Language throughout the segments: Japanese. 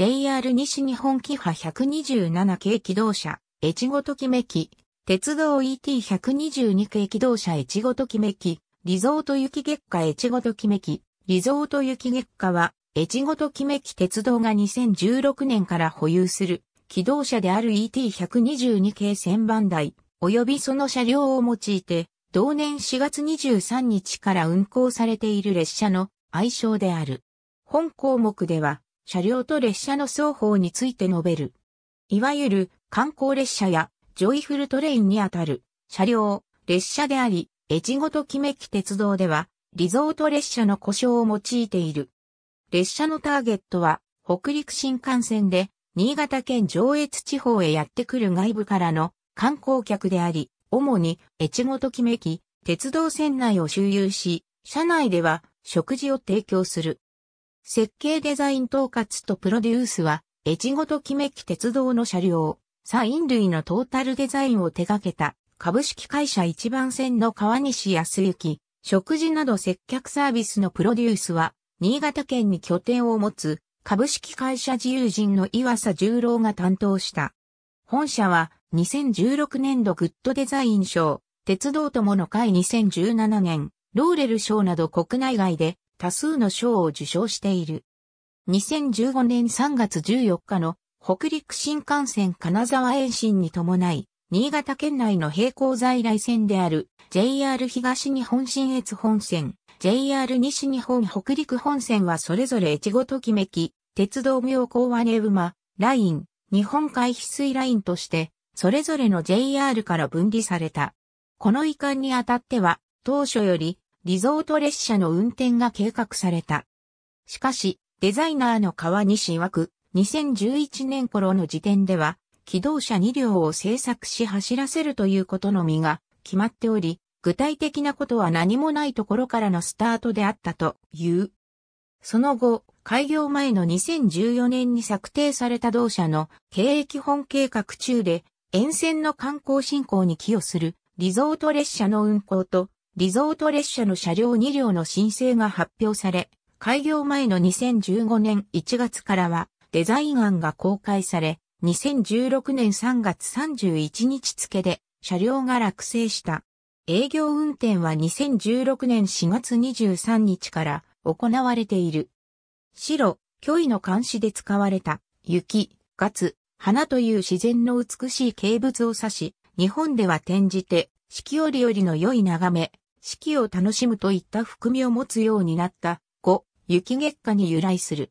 JR 西日本キハ127系機動車、越後ときめき、鉄道 ET122 系機動車越後ときめき、リゾート雪月下越後ときめき、リゾート雪月下は、越後ときめき鉄道が2016年から保有する、機動車である ET122 系1000番台、及びその車両を用いて、同年4月23日から運行されている列車の愛称である。本項目では、車両と列車の双方について述べる。いわゆる観光列車やジョイフルトレインにあたる車両、列車であり、越後ときめき鉄道ではリゾート列車の故障を用いている。列車のターゲットは北陸新幹線で新潟県上越地方へやってくる外部からの観光客であり、主に越後ときめき鉄道線内を周遊し、車内では食事を提供する。設計デザイン統括とプロデュースは、越後ときめき鉄道の車両、サイン類のトータルデザインを手掛けた、株式会社一番線の川西康之、食事など接客サービスのプロデュースは、新潟県に拠点を持つ、株式会社自由人の岩佐十郎が担当した。本社は、2016年度グッドデザイン賞、鉄道友の会2017年、ローレル賞など国内外で多数の賞を受賞している。2015年3月14日の北陸新幹線金沢延伸に伴い、新潟県内の並行在来線である JR 東日本新越本線、JR 西日本北陸本線はそれぞれ越後ときめき、鉄道妙高和根馬、ライン、日本海翡翠ラインとして、それぞれの JR から分離された。この遺憾にあたっては、当初よりリゾート列車の運転が計画された。しかし、デザイナーの川西曰く、2011年頃の時点では、機動車2両を製作し走らせるということのみが決まっており、具体的なことは何もないところからのスタートであったという。その後、開業前の2014年に策定された同社の経営基本計画中で、沿線の観光振興に寄与するリゾート列車の運行とリゾート列車の車両2両の申請が発表され、開業前の2015年1月からはデザイン案が公開され、2016年3月31日付で車両が落成した。営業運転は2016年4月23日から行われている。白、虚位の監視で使われた雪、ガツ、花という自然の美しい景物を指し、日本では転じて四季折々の良い眺め、四季を楽しむといった含みを持つようになった五、雪月下に由来する。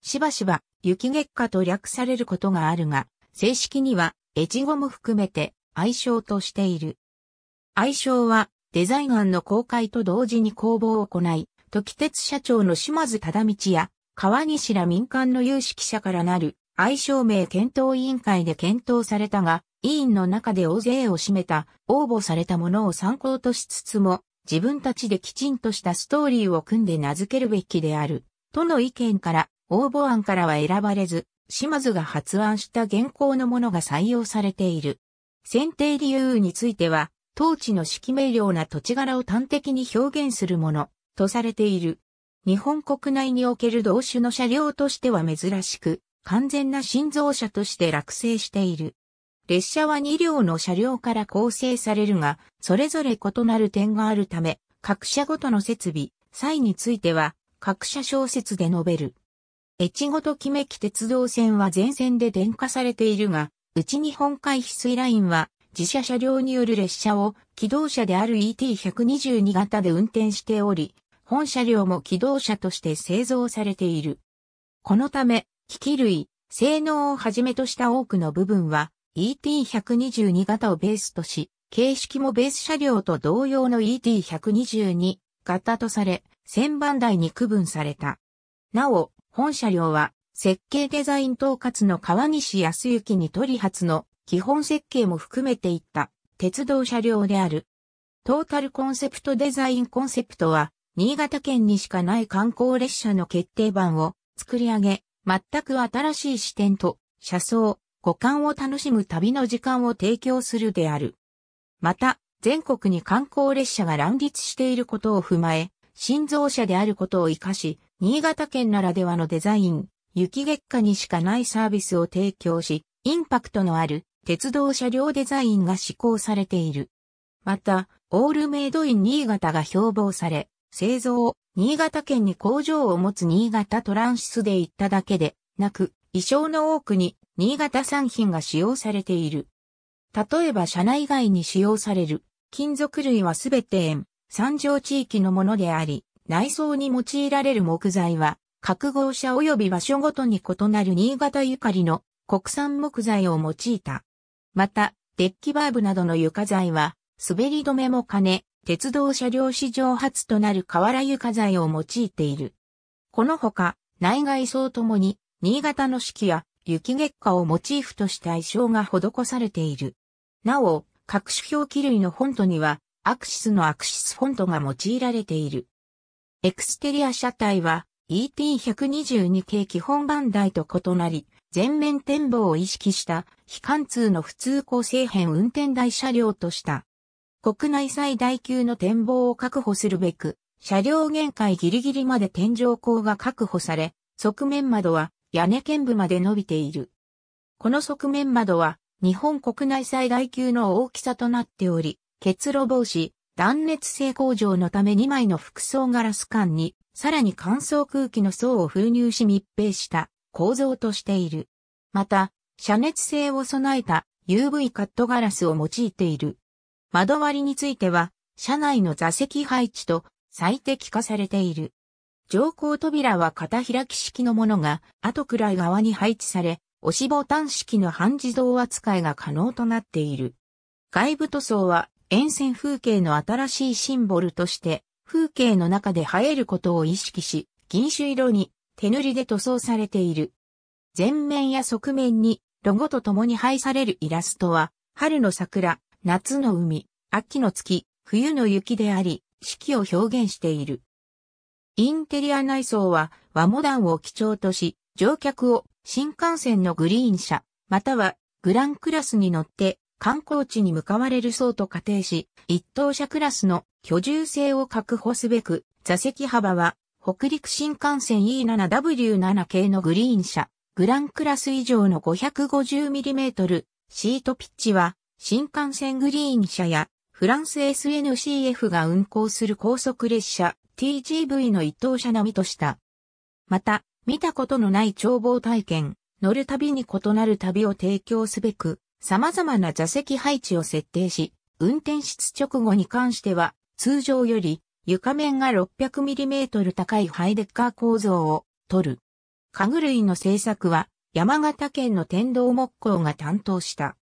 しばしば雪月下と略されることがあるが、正式には越後も含めて愛称としている。愛称はデザイン案の公開と同時に公募を行い、時鉄社長の島津忠道や川西ら民間の有識者からなる愛称名検討委員会で検討されたが、委員の中で大勢を占めた応募されたものを参考としつつも、自分たちできちんとしたストーリーを組んで名付けるべきである、との意見から、応募案からは選ばれず、島津が発案した現行のものが採用されている。選定理由については、当地の色明瞭な土地柄を端的に表現するもの、とされている。日本国内における同種の車両としては珍しく、完全な心臓車として落成している。列車は2両の車両から構成されるが、それぞれ異なる点があるため、各社ごとの設備、際については、各社小説で述べる。越後と木めき鉄道線は全線で電化されているが、内日本海翡翠ラインは、自社車両による列車を、機動車である ET122 型で運転しており、本車両も機動車として製造されている。このため、機器類、性能をはじめとした多くの部分は、ET122 型をベースとし、形式もベース車両と同様の ET122 型とされ、1000番台に区分された。なお、本車両は、設計デザイン統括の川西康之に取り発の基本設計も含めていった鉄道車両である。トータルコンセプトデザインコンセプトは、新潟県にしかない観光列車の決定版を作り上げ、全く新しい視点と車窓、五感を楽しむ旅の時間を提供するである。また、全国に観光列車が乱立していることを踏まえ、新造車であることを活かし、新潟県ならではのデザイン、雪月下にしかないサービスを提供し、インパクトのある鉄道車両デザインが施行されている。また、オールメイドイン新潟が標榜され、製造新潟県に工場を持つ新潟トランシスで行っただけで、なく、衣装の多くに新潟産品が使用されている。例えば車内外に使用される金属類はすべて円、三上地域のものであり、内装に用いられる木材は、各号車及び場所ごとに異なる新潟ゆかりの国産木材を用いた。また、デッキバーブなどの床材は、滑り止めも兼ね、鉄道車両史上初となる瓦床材を用いている。このほか、内外装ともに、新潟の四季や雪月花をモチーフとした衣装が施されている。なお、各種表記類のフォントには、アクシスのアクシスフォントが用いられている。エクステリア車体は ET122 系基本番台と異なり、全面展望を意識した非貫通の普通構成編運転台車両とした。国内最大級の展望を確保するべく、車両限界ギリギリまで天井高が確保され、側面窓は屋根剣部まで伸びている。この側面窓は日本国内最大級の大きさとなっており、結露防止、断熱性向上のため2枚の複層ガラス管に、さらに乾燥空気の層を封入し密閉した構造としている。また、遮熱性を備えた UV カットガラスを用いている。窓割りについては、車内の座席配置と最適化されている。乗降扉は片開き式のものが、後くらい側に配置され、押しボタン式の半自動扱いが可能となっている。外部塗装は沿線風景の新しいシンボルとして、風景の中で映えることを意識し、銀種色に手塗りで塗装されている。前面や側面にロゴと共に配されるイラストは、春の桜、夏の海、秋の月、冬の雪であり、四季を表現している。インテリア内装は和モダンを基調とし、乗客を新幹線のグリーン車、またはグランクラスに乗って観光地に向かわれる層と仮定し、一等車クラスの居住性を確保すべく、座席幅は北陸新幹線 E7W7 系のグリーン車、グランクラス以上の 550mm、シートピッチは新幹線グリーン車やフランス SNCF が運行する高速列車 TGV の一等車並みとした。また、見たことのない眺望体験、乗るたびに異なる旅を提供すべく、様々な座席配置を設定し、運転室直後に関しては、通常より床面が 600mm 高いハイデッカー構造を取る。家具類の製作は山形県の天童木工が担当した。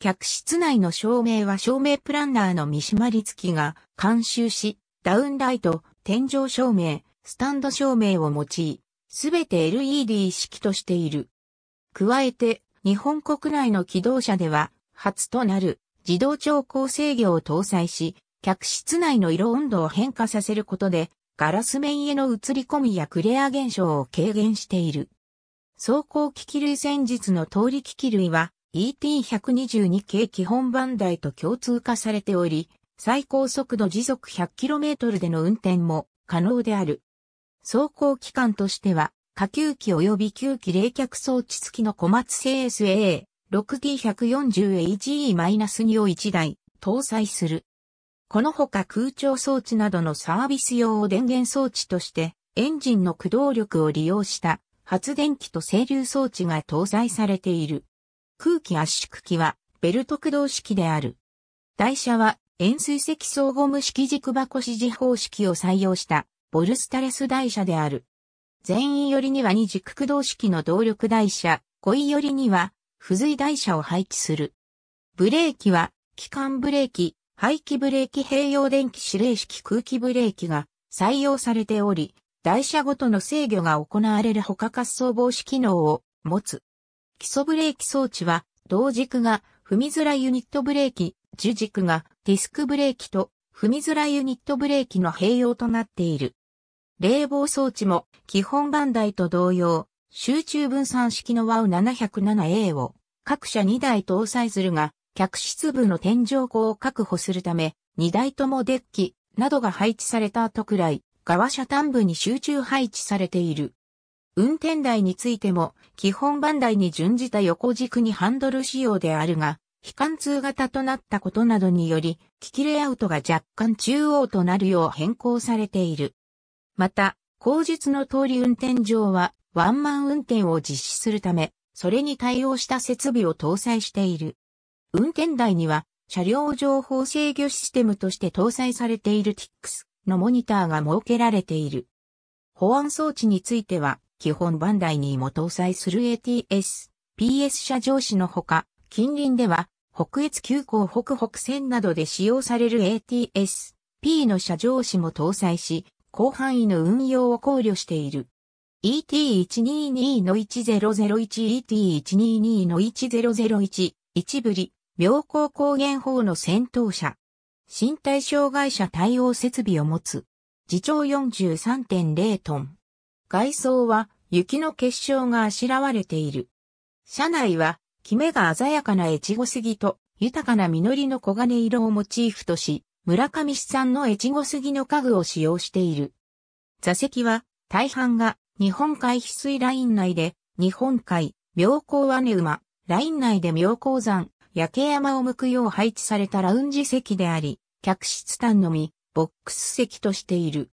客室内の照明は照明プランナーの三島律樹が監修し、ダウンライト、天井照明、スタンド照明を用い、すべて LED 式としている。加えて、日本国内の機動車では、初となる自動調光制御を搭載し、客室内の色温度を変化させることで、ガラス面への映り込みやクレア現象を軽減している。走行機器類戦術の通り機器類は ET122 系基本番台と共通化されており、最高速度時速 100km での運転も可能である。走行機関としては、下級機及び吸機冷却装置付きの小松製 SAA 6D140AGE-2 を1台搭載する。このほか空調装置などのサービス用を電源装置として、エンジンの駆動力を利用した発電機と整流装置が搭載されている。空気圧縮機はベルト駆動式である。台車は円錐積層ゴム式軸箱支持方式を採用したボルスタレス台車である。全員寄りには二軸駆動式の動力台車、5位寄りには付随台車を配置する。ブレーキは機関ブレーキ、排気ブレーキ併用電気指令式空気ブレーキが採用されており、台車ごとの制御が行われる他滑走防止機能を持つ。基礎ブレーキ装置は同軸が踏みづらいユニットブレーキ、樹軸がディスクブレーキと踏みづらいユニットブレーキの併用となっている。冷房装置も基本番台と同様、集中分散式の WOW707A を各社2台搭載するが、客室部の天井高を確保するため、2台ともデッキなどが配置された後くらい、側車端部に集中配置されている。運転台についても、基本番台に準じた横軸にハンドル仕様であるが、非貫通型となったことなどにより、機器レイアウトが若干中央となるよう変更されている。また、後述の通り運転場はワンマン運転を実施するため、それに対応した設備を搭載している。運転台には、車両情報制御システムとして搭載されている TIX のモニターが設けられている。保安装置については、基本バンダイにも搭載する ATS、PS 車上紙のほか、近隣では、北越急行北北線などで使用される ATS-P の車上紙も搭載し、広範囲の運用を考慮している。ET122-1001 ET122-1001 一ぶり、妙高高原法の戦闘車。身体障害者対応設備を持つ。自重43.0トン。外装は雪の結晶があしらわれている。車内はキメが鮮やかな越後杉と豊かな実りの黄金色をモチーフとし、村上市産の越後杉の家具を使用している。座席は大半が日本海翡翠ライン内で日本海、妙高姉馬、ライン内で妙高山、焼山を向くよう配置されたラウンジ席であり、客室端のみ、ボックス席としている。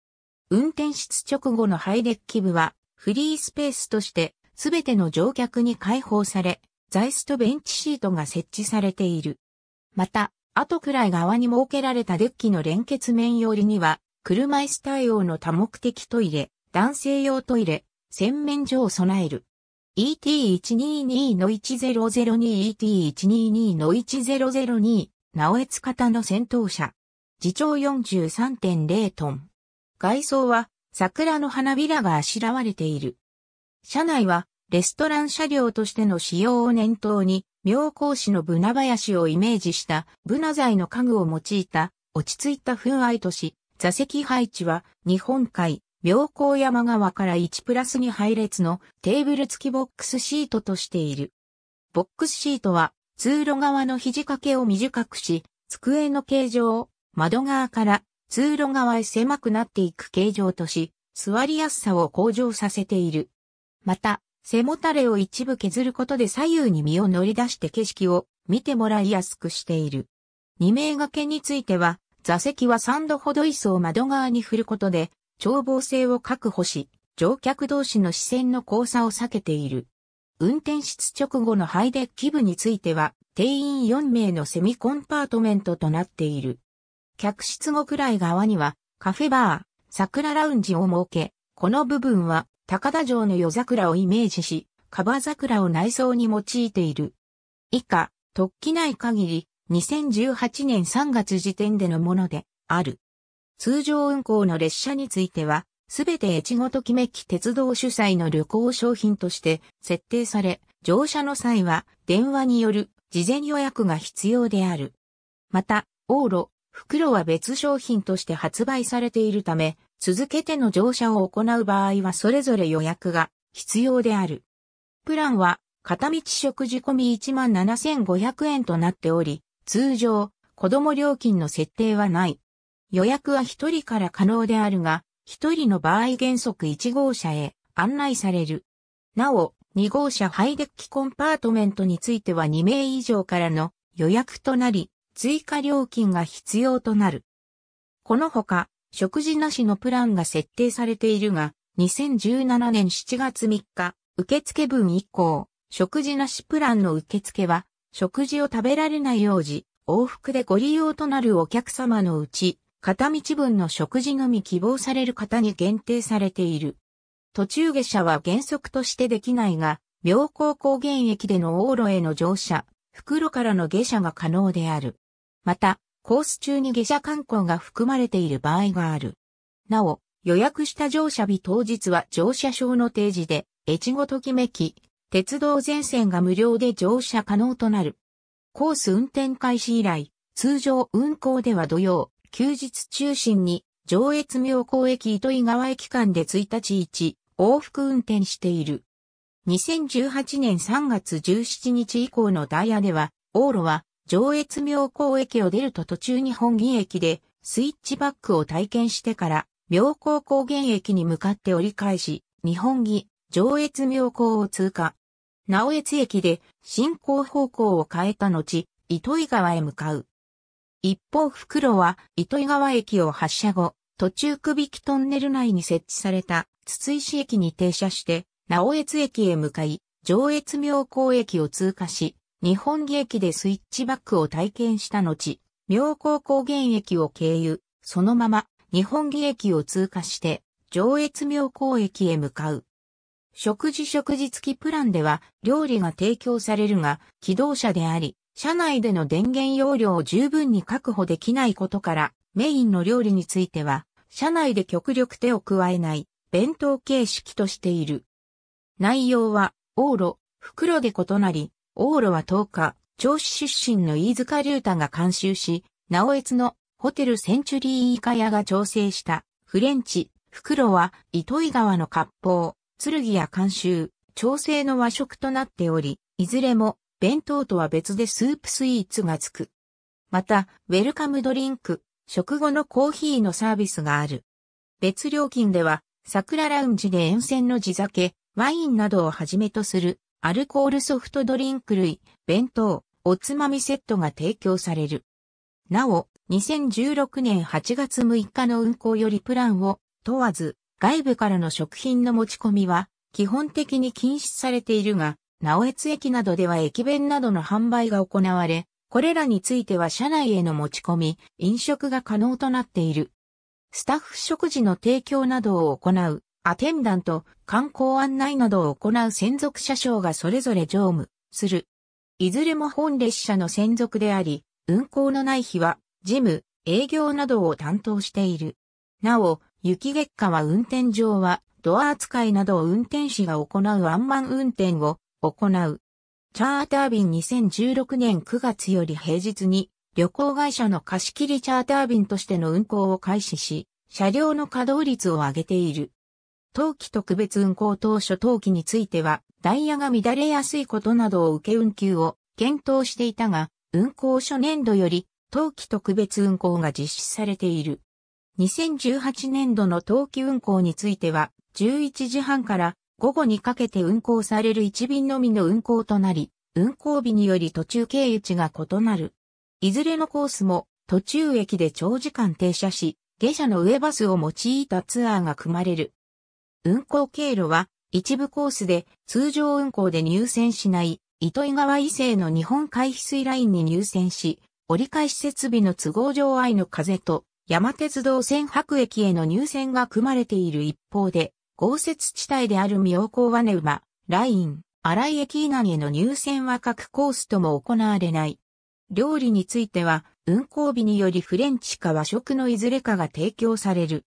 運転室直後のハイデッキ部はフリースペースとしてすべての乗客に開放され、座椅子とベンチシートが設置されている。また、後くらい側に設けられたデッキの連結面寄りには、車椅子対応の多目的トイレ、男性用トイレ、洗面所を備える。ET122-1002ET122-1002 直江津方の戦闘車。自長43.0トン。外装は桜の花びらがあしらわれている。車内はレストラン車両としての使用を念頭に、妙高市のブナ林をイメージしたブナ材の家具を用いた落ち着いた風合いとし、座席配置は日本海、妙高山側から1プラス2配列のテーブル付きボックスシートとしている。ボックスシートは通路側の肘掛けを短くし、机の形状を窓側から通路側へ狭くなっていく形状とし、座りやすさを向上させている。また、背もたれを一部削ることで左右に身を乗り出して景色を見てもらいやすくしている。二名掛けについては、座席は3度ほど椅子を窓側に振ることで、眺望性を確保し、乗客同士の視線の交差を避けている。運転室直後のハイデッキ部については、定員4名のセミコンパートメントとなっている。客室後くらい側には、カフェバー、桜ラウンジを設け、この部分は高田城の夜桜をイメージし、カバ桜を内装に用いている。以下、突起ない限り、2018年3月時点でのもので、ある。通常運行の列車については、すべて越後ときめき鉄道主催の旅行商品として設定され、乗車の際は電話による事前予約が必要である。また、往路、袋は別商品として発売されているため、続けての乗車を行う場合はそれぞれ予約が必要である。プランは片道食事込み17,500円となっており、通常、子供料金の設定はない。予約は1人から可能であるが、1人の場合原則1号車へ案内される。なお、2号車ハイデッキコンパートメントについては2名以上からの予約となり、追加料金が必要となる。このほか、食事なしのプランが設定されているが、2017年7月3日、受付分以降、食事なしプランの受付は、食事を食べられないようじ、往復でご利用となるお客様のうち、片道分の食事のみ希望される方に限定されている。途中下車は原則としてできないが、妙高高原駅での往路への乗車、袋からの下車が可能である。また、コース中に下車観光が含まれている場合がある。なお、予約した乗車日当日は乗車証の提示で、越後ときめき、鉄道全線が無料で乗車可能となる。コース運転開始以来、通常運行では土曜、休日中心に、上越妙高駅糸井川駅間で1日1往復運転している。2018年3月17日以降のダイヤでは、往路は上越妙高駅を出ると途中に本銀駅でスイッチバックを体験してから妙高高原駅に向かって折り返し、日本木、上越妙高を通過。直越駅で進行方向を変えた後、糸魚川へ向かう。一方袋は糸魚川駅を発車後、途中区引きトンネル内に設置された筒井市駅に停車して、直越駅へ向かい、上越妙高駅を通過し、日本劇駅でスイッチバックを体験した後、妙高高原駅を経由、そのまま日本劇駅を通過して、上越妙高駅へ向かう。食事食事付きプランでは料理が提供されるが、機動車であり、車内での電源容量を十分に確保できないことから、メインの料理については、車内で極力手を加えない、弁当形式としている。内容は、往路、袋で異なり、往路は10日、銚子出身の飯塚隆太が監修し、直越のホテルセンチュリーイカヤが調整したフレンチ、袋は糸井川の割烹、剣や監修、調整の和食となっており、いずれも弁当とは別でスープスイーツがつく。また、ウェルカムドリンク、食後のコーヒーのサービスがある。別料金では、桜ラウンジで沿線の地酒、ワインなどをはじめとするアルコールソフトドリンク類、弁当、おつまみセットが提供される。なお、2016年8月6日の運行よりプランを問わず、外部からの食品の持ち込みは基本的に禁止されているが、直越駅などでは駅弁などの販売が行われ、これらについては車内への持ち込み、飲食が可能となっている。スタッフ食事の提供などを行うアテンダント、観光案内などを行う専属車掌がそれぞれ乗務する。いずれも本列車の専属であり、運行のない日は、事務、営業などを担当している。なお、雪月下は運転上は、ドア扱いなどを運転士が行うワンマン運転を行う。チャーター便2016年9月より平日に旅行会社の貸し切りチャーター便としての運行を開始し、車両の稼働率を上げている。冬季特別運行当初冬季については、ダイヤが乱れやすいことなどを受け運休を検討していたが、運行初年度より冬季特別運行が実施されている。2018年度の冬季運行については、11時半から午後にかけて運行される1便のみの運行となり、運行日により途中経由地が異なる。いずれのコースも途中駅で長時間停車し、下車の上バスを用いたツアーが組まれる。運行経路は一部コースで通常運行で入線しない糸井川伊勢の日本海翡翠ラインに入線し、折り返し設備の都合上愛の風と山鉄道線白駅への入線が組まれている一方で、豪雪地帯である妙高和根馬、ライン、荒井駅以南への入線は各コースとも行われない。料理については、運行日によりフレンチか和食のいずれかが提供される。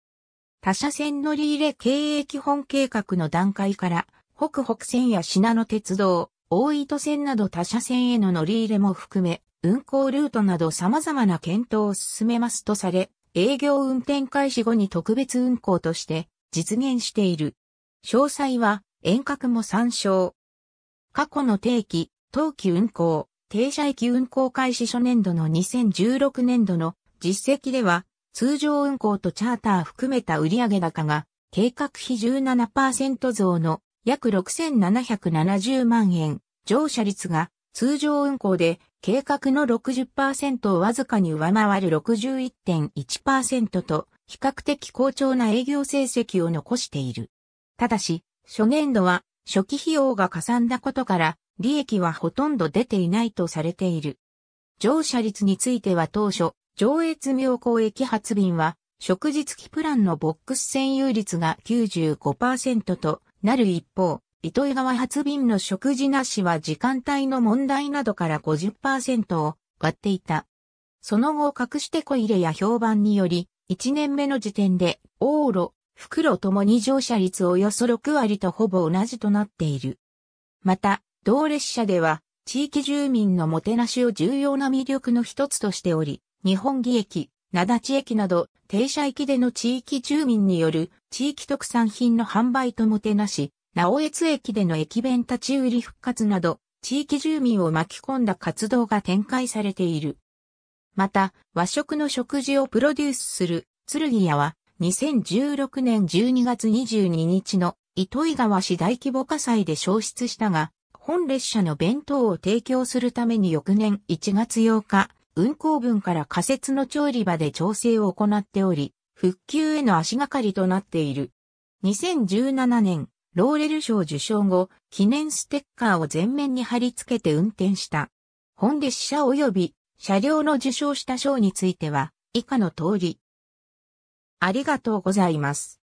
他社線乗り入れ経営基本計画の段階から、北北線や品野鉄道、大糸線など他社線への乗り入れも含め、運行ルートなど様々な検討を進めますとされ、営業運転開始後に特別運行として実現している。詳細は遠隔も参照。過去の定期、冬季運行、停車駅運行開始初年度の2016年度の実績では、通常運行とチャーター含めた売上高が、計画比17%増の約6770万円、乗車率が通常運行で計画の60%をわずかに上回る61.1%と比較的好調な営業成績を残している。ただし、初年度は初期費用がかさんだことから利益はほとんど出ていないとされている。乗車率については当初上越妙高駅発便は、食事付きプランのボックス占有率が95%となる一方、糸魚川発便の食事なしは時間帯の問題などから50%を割っていた。その後、隠してこ入れや評判により、1年目の時点で、往路、袋ともに乗車率およそ6割とほぼ同じとなっている。また、同列車では、地域住民のもてなしを重要な魅力の一つとしており、日本木駅、名立駅など、停車駅での地域住民による地域特産品の販売ともてなし、直越駅での駅弁立ち売り復活など、地域住民を巻き込んだ活動が展開されている。また、和食の食事をプロデュースする、木屋は、2016年12月22日の糸井川市大規模火災で消失したが、本列車の弁当を提供するために翌年1月8日、運行分から仮設の調理場で調整を行っており、復旧への足がかりとなっている。2017年、ローレル賞受賞後、記念ステッカーを前面に貼り付けて運転した。本で死者及び車両の受賞した賞については、以下の通り。ありがとうございます。